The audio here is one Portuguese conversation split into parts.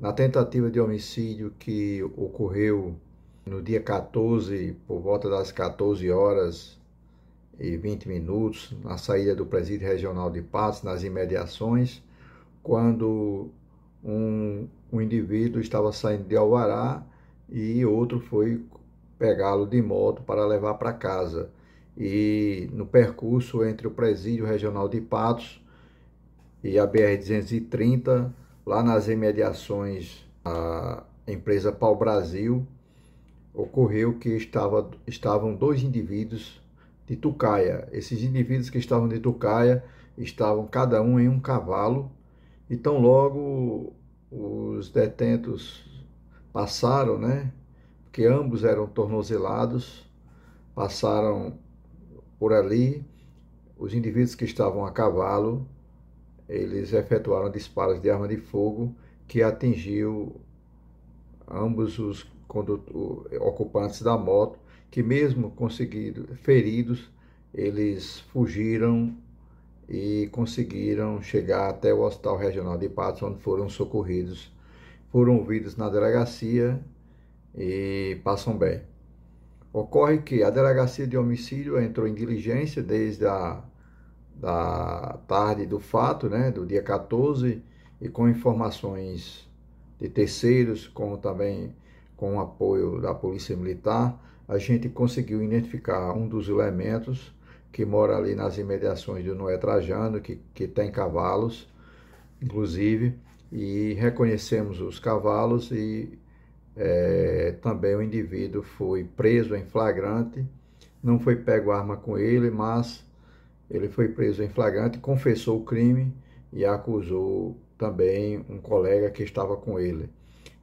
Na tentativa de homicídio que ocorreu no dia 14, por volta das 14 horas e 20 minutos, na saída do presídio regional de Patos, nas imediações, quando um, um indivíduo estava saindo de Alvará e outro foi pegá-lo de moto para levar para casa. E no percurso entre o presídio regional de Patos e a BR-230, lá nas imediações a empresa Pau Brasil, ocorreu que estava, estavam dois indivíduos de Tucaia. Esses indivíduos que estavam de Tucaia estavam cada um em um cavalo. Então logo os detentos passaram, né? Porque ambos eram tornozelados, passaram por ali. Os indivíduos que estavam a cavalo eles efetuaram disparos de arma de fogo que atingiu ambos os ocupantes da moto, que mesmo conseguidos feridos, eles fugiram e conseguiram chegar até o Hospital Regional de Patos, onde foram socorridos. Foram ouvidos na delegacia e passam bem. Ocorre que a delegacia de homicídio entrou em diligência desde a da tarde do fato, né, do dia 14, e com informações de terceiros, como também com o apoio da Polícia Militar, a gente conseguiu identificar um dos elementos que mora ali nas imediações do Noé Trajano, que, que tem cavalos, inclusive, e reconhecemos os cavalos e é, também o indivíduo foi preso em flagrante, não foi pego arma com ele, mas ele foi preso em flagrante, confessou o crime e acusou também um colega que estava com ele.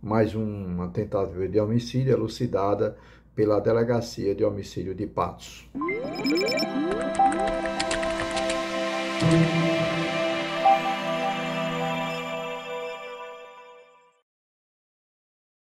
Mais uma tentativa de homicídio elucidada pela Delegacia de Homicídio de Patos.